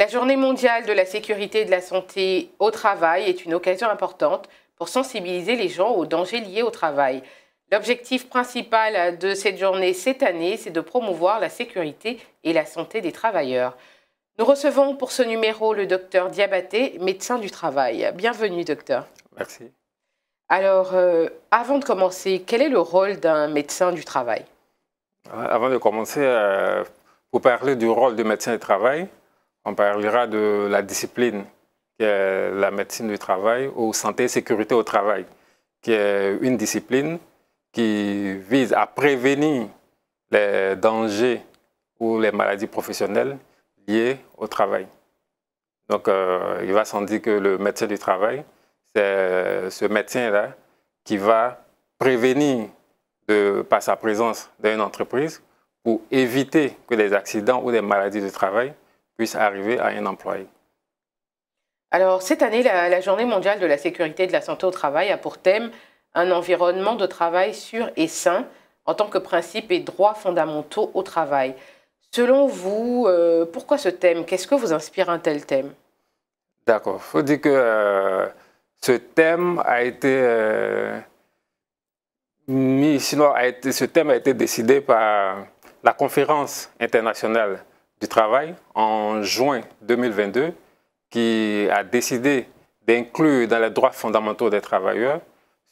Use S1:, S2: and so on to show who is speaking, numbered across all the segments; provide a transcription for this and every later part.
S1: La journée mondiale de la sécurité et de la santé au travail est une occasion importante pour sensibiliser les gens aux dangers liés au travail. L'objectif principal de cette journée cette année, c'est de promouvoir la sécurité et la santé des travailleurs. Nous recevons pour ce numéro le docteur Diabaté, médecin du travail. Bienvenue, docteur. Merci. Alors, euh, avant de commencer, quel est le rôle d'un médecin du travail
S2: euh, Avant de commencer, pour euh, parler du rôle du médecin du travail, on parlera de la discipline, qui est la médecine du travail, ou santé et sécurité au travail, qui est une discipline qui vise à prévenir les dangers ou les maladies professionnelles liées au travail. Donc, euh, il va sans dire que le médecin du travail, c'est ce médecin-là qui va prévenir par sa présence dans une entreprise pour éviter que des accidents ou des maladies du travail puisse arriver à un employé.
S1: Alors, cette année, la, Journée mondiale de la sécurité et de la santé au travail a pour thème un environnement de travail sûr et sain en tant que principe et droits fondamentaux au travail. Selon vous, euh, pourquoi ce thème Qu'est-ce que vous inspire un tel thème
S2: D'accord. Il faut dire que euh, ce thème a été euh, mis, sinon a été, ce thème a été décidé par la conférence internationale du travail en juin 2022 qui a décidé d'inclure dans les droits fondamentaux des travailleurs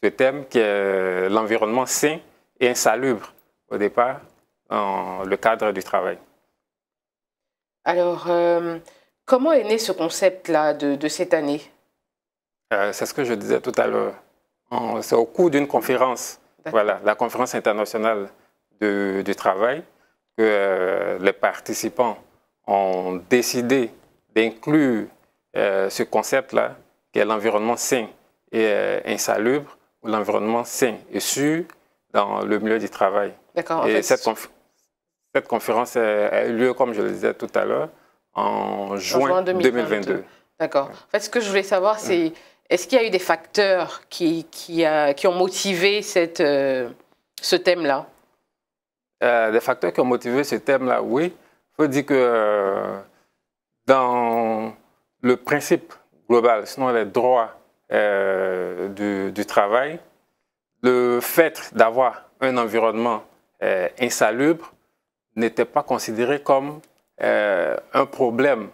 S2: ce thème qui est euh, l'environnement sain et insalubre au départ dans le cadre du travail.
S1: Alors, euh, comment est né ce concept-là de, cette année
S2: euh, C'est ce que je disais tout à l'heure. C'est au cours d'une conférence, voilà, la conférence internationale du travail, que euh, les participants ont décidé d'inclure euh, ce concept-là, qui est l'environnement sain et euh, insalubre, ou l'environnement sain et sûr dans le milieu du travail.
S1: D'accord. Et cette,
S2: conférence a eu lieu, comme je le disais tout à l'heure, en, juin, 2022.
S1: D'accord. En fait, ce que je voulais savoir, mm. c'est est-ce qu'il y a eu des facteurs qui, qui, ont motivé cette, ce thème-là
S2: euh, des facteurs qui ont motivé ce thème-là, oui. Il faut dire que euh, dans le principe global, sinon les droits euh, du, travail, le fait d'avoir un environnement insalubre n'était pas considéré comme un problème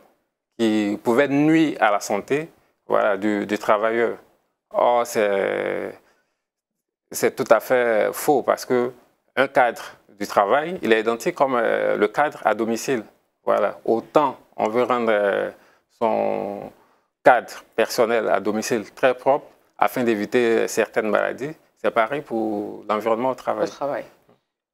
S2: qui pouvait nuire à la santé voilà, du, du travailleur. Or, c'est tout à fait faux parce que un cadre du travail, il est identique comme euh, le cadre à domicile. Voilà, autant on veut rendre euh, son cadre personnel à domicile très propre afin d'éviter euh, certaines maladies. C'est pareil pour l'environnement au travail. Au
S1: travail.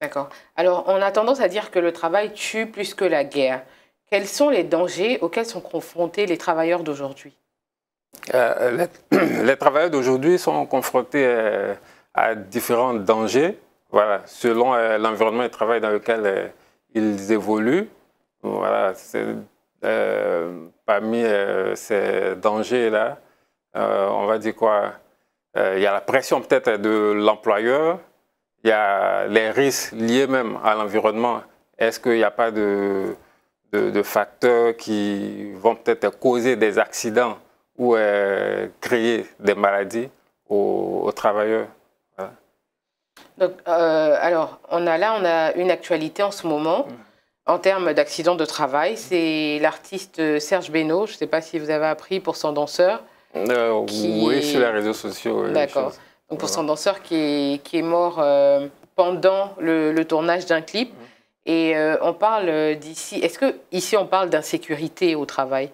S1: D'accord. Alors, on a tendance à dire que le travail tue plus que la guerre. Quels sont les dangers auxquels sont confrontés les travailleurs d'aujourd'hui
S2: les, travailleurs d'aujourd'hui sont confrontés à différents dangers voilà, selon euh, l'environnement de travail dans lequel euh, ils évoluent, voilà, euh, parmi ces dangers-là, on va dire quoi Il y a la pression peut-être de l'employeur, il y a les risques liés même à l'environnement. Est-ce qu'il n'y a pas de, facteurs qui vont peut-être causer des accidents ou créer des maladies aux travailleurs
S1: euh, alors, on a là, on a une actualité en ce moment en termes d'accident de travail. C'est l'artiste euh, Serge Benoît, je ne sais pas si vous avez appris, pour son danseur.
S2: Euh, oui, sur les réseaux sociaux. D'accord.
S1: Donc, pour son danseur qui est, mort pendant le, tournage d'un clip. Et on parle d'ici. Est-ce que ici on parle d'insécurité au travail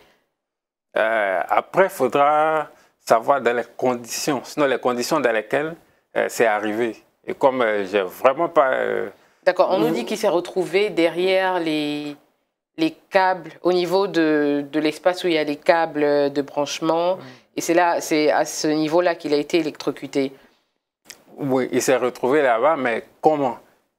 S2: Après, il faudra savoir dans les conditions, sinon les conditions dans lesquelles c'est arrivé. Et comme euh, j'ai vraiment pas. Euh,
S1: D'accord, on nous mm. dit qu'il s'est retrouvé derrière les, les câbles, au niveau de, de l'espace où il y a les câbles de branchement. Mm. Et c'est là, c'est à ce niveau-là qu'il a été électrocuté.
S2: Oui, il s'est retrouvé là-bas, mais comment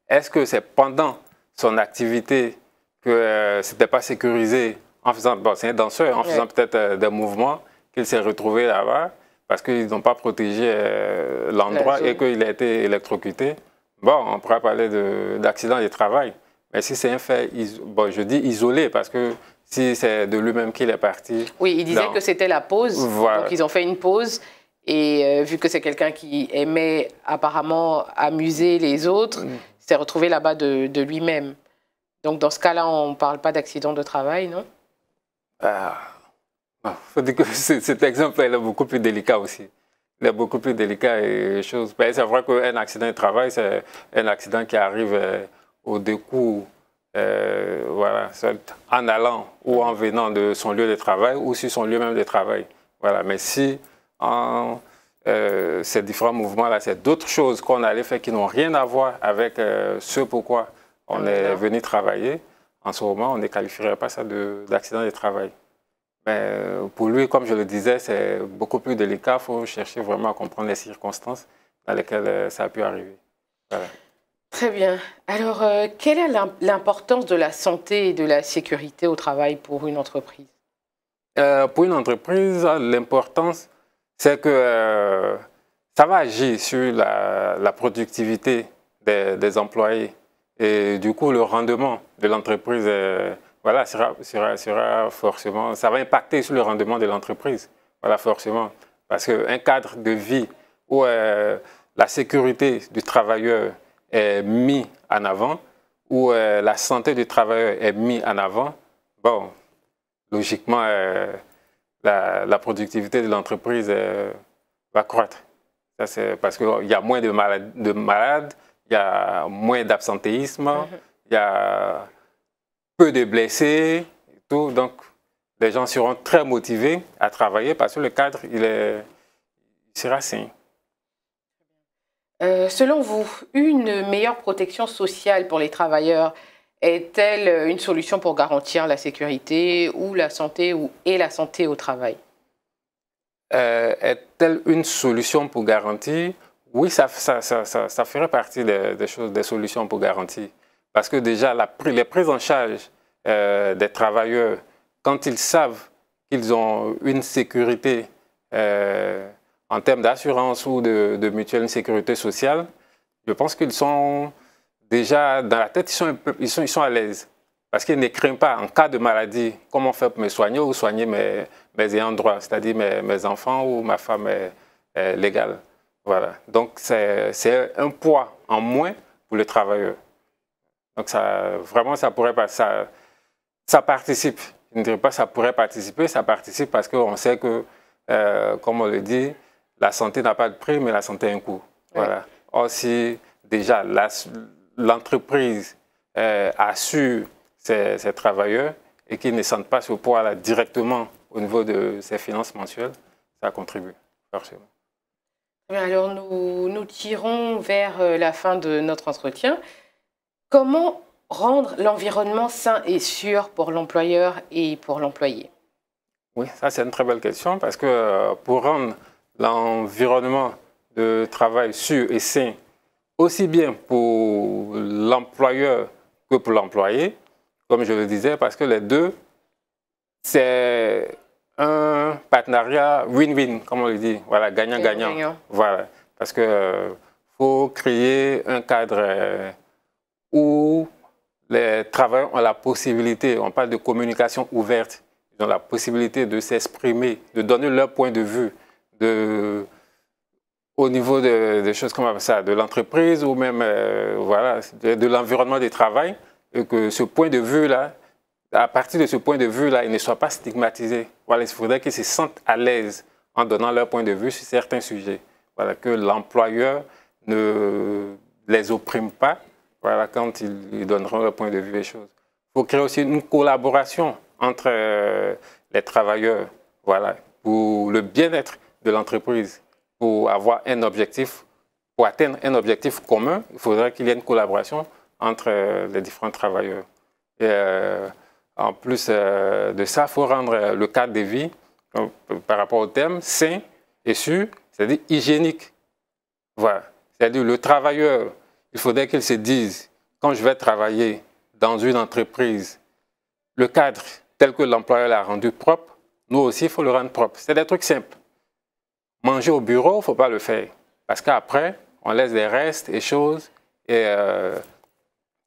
S2: Est-ce que c'est pendant son activité que euh, ce n'était pas sécurisé en faisant, bon, c'est un danseur, en faisant peut-être des mouvements qu'il s'est retrouvé là-bas parce qu'ils n'ont pas protégé euh, l'endroit et qu'il a été électrocuté. Bon, on pourrait parler d'accident de, travail. Mais si c'est un fait, bon, je dis isolé parce que si c'est de lui-même qu'il est parti. Oui, il disait que
S1: c'était la pause. Donc ils ont fait une pause. Et euh, vu que c'est quelqu'un qui aimait apparemment amuser les autres, mm. s'est retrouvé là-bas de, de lui-même. Donc dans ce cas-là, on ne parle pas d'accident de travail, non
S2: ah. Ah. cet exemple est beaucoup plus délicat aussi. Il est beaucoup plus délicat et ben, c'est vrai qu'un accident de travail, c'est un accident qui arrive euh, au décours, euh, en allant ou en venant de son lieu de travail ou sur son lieu même de travail. Voilà. Mais si euh, ces différents mouvements-là, c'est d'autres choses qu'on allait faire qui n'ont rien à voir avec ce pourquoi on ah, est venu travailler, en ce moment, on ne qualifierait pas ça d'accident de travail. Mais euh, pour lui, comme je le disais, c'est beaucoup plus délicat. Il faut chercher
S1: vraiment à comprendre
S2: les circonstances dans lesquelles euh, ça a pu arriver.
S1: Très bien. Alors, euh, quelle est l'importance de la santé et de la sécurité au travail pour une entreprise
S2: Pour une entreprise, l'importance, c'est que ça va agir sur la, productivité des, employés. Et du coup, le rendement de l'entreprise est voilà, sera, sera, sera forcément, ça va impacter sur le rendement de l'entreprise. Voilà, forcément. Parce qu'un cadre de vie où euh, la sécurité du travailleur est mise en avant, où euh, la santé du travailleur est mise en avant, bon, logiquement, euh, la, productivité de l'entreprise va croître. Ça, c'est parce qu'il y a moins de, malades, il y a moins d'absentéisme, mm-hmm. il y a peu de blessés, tout. Donc, les gens seront très motivés à travailler parce que le cadre, il, est, il sera sain.
S1: Euh, selon vous, une meilleure protection sociale pour les travailleurs est-elle une solution pour garantir la sécurité ou la santé ou, et la santé au travail
S2: euh, Est-elle une solution pour garantir Oui, ça, ça, ferait partie des, choses, des solutions pour garantir. Parce que déjà, la, les prises en charge euh, des travailleurs, quand ils savent qu'ils ont une sécurité euh, en termes d'assurance ou de, mutuelle sécurité sociale, je pense qu'ils sont déjà dans la tête, ils sont, ils sont, à l'aise. Parce qu'ils ne craignent pas, en cas de maladie, comment faire pour me soigner ou soigner mes, mes ayants droit, c'est-à-dire mes, enfants ou ma femme euh, légale. Voilà. Donc, c'est un poids en moins pour le travailleur. Donc ça, vraiment, ça pourrait ça, ça participe. Je ne dirais pas ça pourrait participer, ça participe parce qu'on sait que, euh, comme on le dit, la santé n'a pas de prix, mais la santé a un coût. Voilà. Or, si déjà l'entreprise euh, assure ses, travailleurs et qu'ils ne sentent pas ce poids-là directement au niveau de ses finances mensuelles, ça contribue, forcément.
S1: Alors, nous, nous tirons vers euh, la fin de notre entretien. Comment rendre l'environnement sain et sûr pour l'employeur et pour l'employé
S2: Oui, ça c'est une très belle question parce que euh, pour rendre l'environnement de travail sûr et sain, aussi bien pour l'employeur que pour l'employé, comme je le disais, parce que les deux, c'est un partenariat win-win, comme on le dit, voilà, gagnant-gagnant. Voilà, parce que euh, faut créer un cadre euh, où les travailleurs ont la possibilité, on parle de communication ouverte, ils ont la possibilité de s'exprimer, de donner leur point de vue de, au niveau des de choses comme ça, de l'entreprise ou même euh, voilà, de, l'environnement de travail, et que ce point de vue-là, à partir de ce point de vue-là, ils ne soient pas stigmatisés. Voilà, il faudrait qu'ils se sentent à l'aise en donnant leur point de vue sur certains sujets. Voilà, que l'employeur ne les opprime pas, quand ils donneront leur point de vue des choses. Il faut créer aussi une collaboration entre euh, les travailleurs, voilà, pour le bien-être de l'entreprise, pour avoir un objectif, pour atteindre un objectif commun, il faudrait qu'il y ait une collaboration entre euh, les différents travailleurs. Et, euh, en plus de ça, il faut rendre le cadre de vie, par rapport au thème, sain et sûr, c'est-à-dire hygiénique. Voilà. C'est-à-dire le travailleur il faudrait qu'ils se disent, quand je vais travailler dans une entreprise, le cadre tel que l'employeur l'a rendu propre, nous aussi, il faut le rendre propre. C'est des trucs simples. Manger au bureau, il ne faut pas le faire. Parce qu'après, on laisse des restes et choses. Et euh,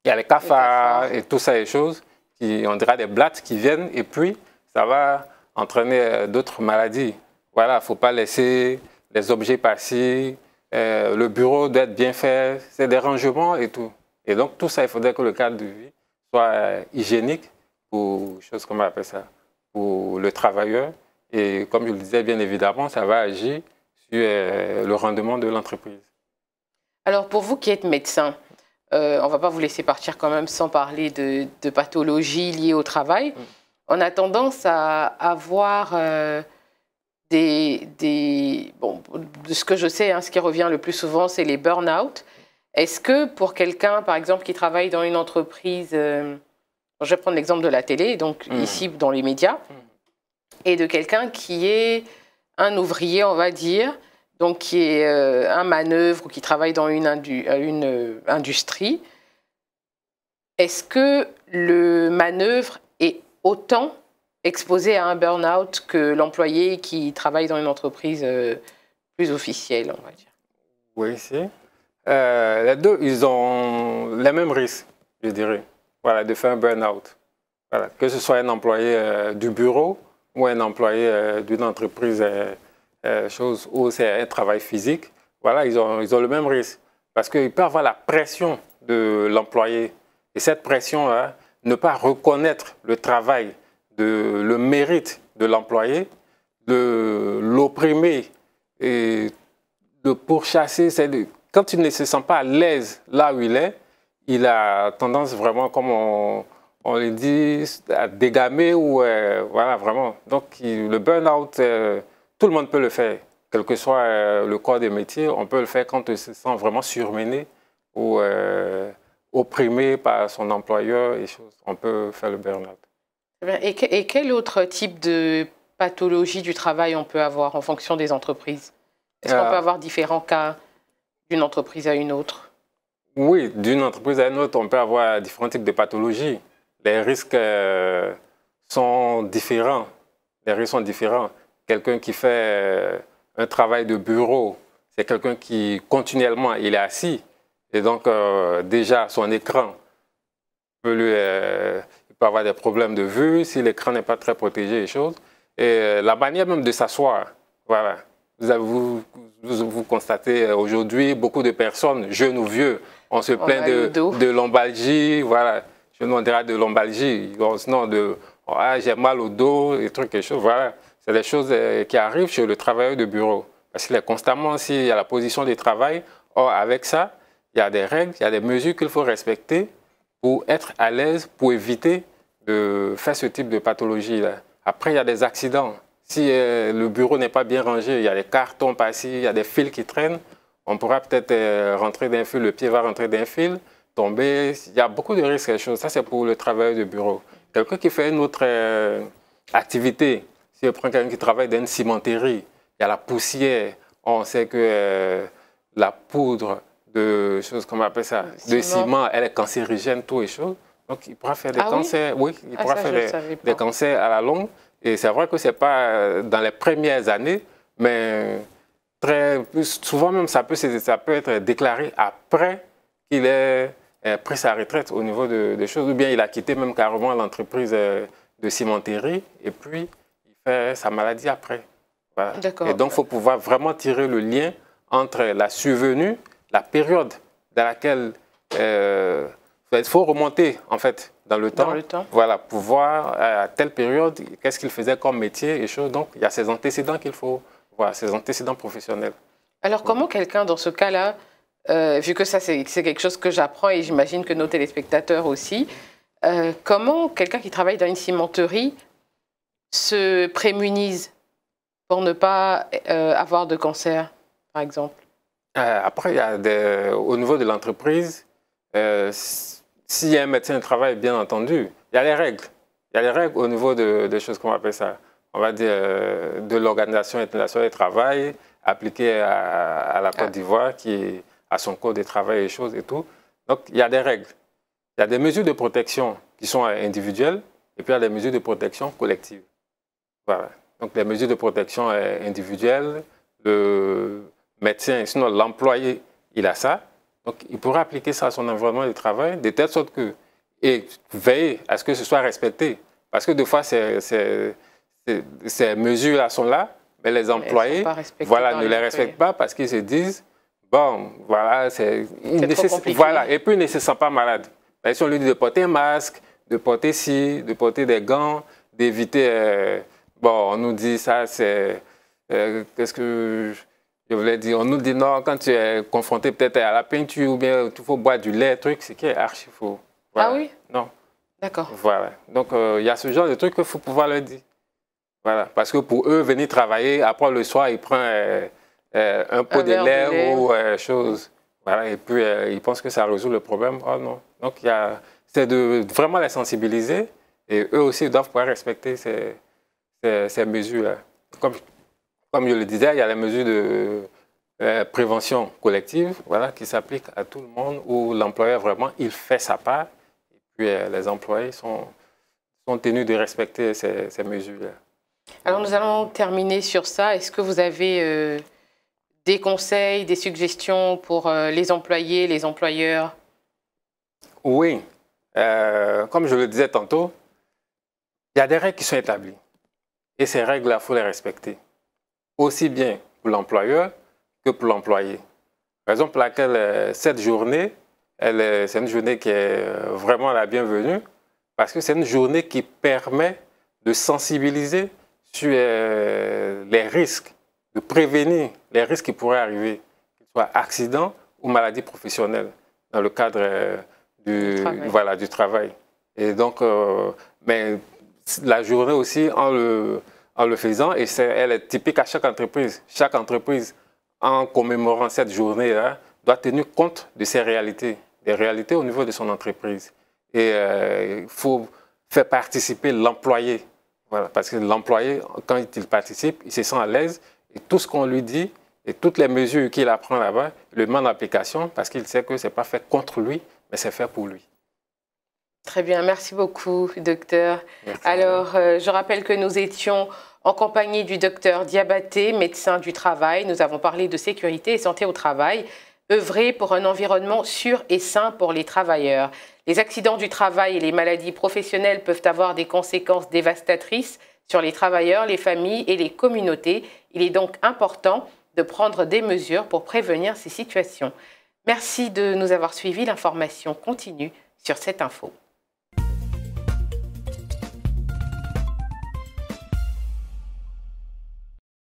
S2: il y a les cafards, et tout ça et choses. Qui, on dira des blattes qui viennent. Et puis, ça va entraîner euh, d'autres maladies. Voilà, il ne faut pas laisser les objets passer. Euh, le bureau doit bien fait, c'est des rangements et tout. Et donc, tout ça, il faudrait que le cadre de vie soit euh, hygiénique pour, chose comme appelle ça, pour le travailleur. Et comme je le disais, bien évidemment, ça va agir sur euh, le rendement de l'entreprise.
S1: Alors, pour vous qui êtes médecin, on ne va pas vous laisser partir quand même sans parler de, de pathologies liées au travail. Mm. On a tendance à avoir des, bon, de ce que je sais, hein, ce qui revient le plus souvent, c'est les burn-out. Est-ce que pour quelqu'un, par exemple, qui travaille dans une entreprise, euh, je vais prendre l'exemple de la télé, donc mmh. ici dans les médias, et de quelqu'un qui est un ouvrier, on va dire, donc qui est euh, un manœuvre ou qui travaille dans une, euh, une industrie, est-ce que le manœuvre est autant exposé à un burn-out que l'employé qui travaille dans une entreprise euh, plus officielle, on va dire.
S2: Oui, c'est... Euh, les deux, ils ont les même risque, je dirais, voilà, de faire un burn-out. Voilà, que ce soit un employé euh, du bureau ou un employé d'une entreprise chose où c'est un travail physique, voilà, ils ont, ils ont le même risque. Parce qu'ils peuvent avoir la pression de l'employé. Et cette pression-là, ne pas reconnaître le travail le mérite de l'employé, de l'opprimer et de pourchasser. De, quand il ne se sent pas à l'aise là où il est, il a tendance vraiment, comme on, on le dit, à dégamer ou euh, voilà, vraiment. Donc le burn-out, euh, tout le monde peut le faire, quel que soit euh, le corps des métiers, on peut le faire quand on se sent vraiment surmené ou opprimé par son employeur et choses. On peut faire le burn-out.
S1: Eh ben, et, quel autre type de pathologie du travail on peut avoir en fonction des entreprises Est-ce qu'on euh. peut avoir différents cas d'une entreprise à une autre
S2: Oui, d'une entreprise à une autre, on peut avoir différents types de pathologies. Les risques euh, sont différents. Les risques sont différents. Quelqu'un qui fait euh, un travail de bureau, c'est quelqu'un qui continuellement il est assis et donc déjà son écran peut lui avoir des problèmes de vue si l'écran n'est pas très protégé et choses. Et euh, la manière même de s'asseoir, voilà. Vous, vous, vous constatez euh, aujourd'hui, beaucoup de personnes, jeunes ou vieux, on se oh, plaint de, de lombalgie, voilà. Je nous on dira de lombalgie, non de ah, j'ai mal au dos, des trucs, et choses, voilà. C'est des choses euh, qui arrivent chez le travailleur de bureau. Parce qu'il est constamment, s'il y a la position de travail, or oh, avec ça, il y a des règles, il y a des mesures qu'il faut respecter pour être à l'aise, pour éviter de faire ce type de pathologie. -là. Après, il y a des accidents. Si euh, le bureau n'est pas bien rangé, il y a des cartons passés, il y a des fils qui traînent, on pourra peut-être euh, rentrer d'un fil, le pied va rentrer d'un fil, tomber. Il y a beaucoup de risques et choses. Ça, c'est pour le travail de bureau. Quelqu'un qui fait une autre euh, activité, si on prend quelqu'un qui travaille dans une cimenterie, il y a la poussière, on sait que la poudre de choses, comment on appelle ça, de ciment, elle est cancérigène, tout et choses. Donc, il pourra faire des ah cancers, oui, il ah, pourra faire des, cancers à la longue. Et c'est vrai que ce n'est pas euh, dans les premières années, mais très, souvent même, ça peut, ça peut être déclaré après qu'il ait euh, pris sa retraite au niveau de, des choses, ou bien il a quitté même carrément l'entreprise euh, de cimenterie, et puis il fait sa maladie après. Et donc, il faut pouvoir vraiment tirer le lien entre la survenue, la période dans laquelle... Ben, il faut remonter, en fait, dans le, temps, Voilà, pour voir euh, à telle période, qu'est-ce
S1: qu'il faisait comme métier et choses. Donc, il y a ces antécédents qu'il faut voir, ces antécédents professionnels. Alors, comment quelqu'un, dans ce cas-là, euh, vu que ça, c'est quelque chose que j'apprends et j'imagine que nos téléspectateurs aussi, euh, comment quelqu'un qui travaille dans une cimenterie se prémunise pour ne pas avoir de cancer, par exemple
S2: Après, il y a au niveau de l'entreprise, s'il y a un médecin de travail, bien entendu, il y a les règles. Il y a les règles au niveau de, choses qu'on appelle ça, on va dire, euh, de l'Organisation internationale du travail appliquée à, la Côte ah. d'Ivoire, qui a son code de travail et choses et tout. Donc, il y a des règles. Il y a des mesures de protection qui sont individuelles et puis il y a des mesures de protection collectives. Donc, les mesures de protection euh, individuelles, le médecin, sinon l'employé, il a ça. Donc, il pourrait appliquer ça à son environnement de travail de telle sorte que, et veiller à ce que ce soit respecté. Parce que des fois, ces, ces, mesures-là sont là, mais les employés voilà, ne les respectent pas parce qu'ils se disent, bon, voilà, c'est... Voilà, et puis ils ne se sentent pas malades. Mais ben, si on lui dit de porter un masque, de porter ci, de porter des gants, d'éviter... Euh, bon, on nous dit ça, c'est... Euh, qu'est-ce que... Je voulais dire, on nous dit non, quand tu es confronté peut-être à la peinture ou bien tu faut boire du lait, truc, c'est qui est archi faux. Ah oui Non. D'accord. Voilà. Donc, euh, il y a ce genre de truc qu'il faut pouvoir leur dire. Voilà. Parce que pour eux, venir travailler, après le soir, ils prennent euh, euh, un pot de, lait ou autre ou chose. Voilà. Et puis, ils pensent que ça résout le problème. Oh non. Donc, il y a... c'est de vraiment les sensibiliser. Et eux aussi, doivent pouvoir respecter ces, mesures-là comme je le disais, il y a les mesures de euh, prévention collective voilà, qui s'applique à tout le monde où l'employeur vraiment, il fait sa part. Et puis euh, les employés sont, sont tenus de respecter ces, mesures-là.
S1: Alors nous allons terminer sur ça. Est-ce que vous avez euh, des conseils, des suggestions pour les employés, les employeurs
S2: Oui. comme je le disais tantôt, il y a des règles qui sont établies. Et ces règles-là, il faut les respecter aussi bien pour l'employeur que pour l'employé. Raison pour laquelle euh, cette journée, c'est une journée qui est euh, vraiment la bienvenue, parce que c'est une journée qui permet de sensibiliser sur euh, les risques, de prévenir les risques qui pourraient arriver, qu'ils soient accidents ou maladies professionnelles, dans le cadre du, travail. Voilà, du travail. Et donc, mais la journée aussi, en le en le faisant et c'est, elle est typique à chaque entreprise. Chaque entreprise, en commémorant cette journée-là, doit tenir compte de ses réalités, des réalités au niveau de son entreprise. Et euh, il faut faire participer l'employé. parce que l'employé, quand il participe, il se sent à l'aise et tout ce qu'on lui dit et toutes les mesures qu'il apprend là-bas, le met en application parce qu'il sait que ce n'est pas fait contre lui, mais c'est fait pour lui.
S1: Très bien, merci beaucoup, docteur. Alors, euh, je rappelle que nous étions en compagnie du docteur Diabaté, médecin du travail, nous avons parlé de sécurité et santé au travail, œuvrer pour un environnement sûr et sain pour les travailleurs. Les accidents du travail et les maladies professionnelles peuvent avoir des conséquences dévastatrices sur les travailleurs, les familles et les communautés. Il est donc important de prendre des mesures pour prévenir ces situations. Merci de nous avoir suivis. L'information continue sur cette info.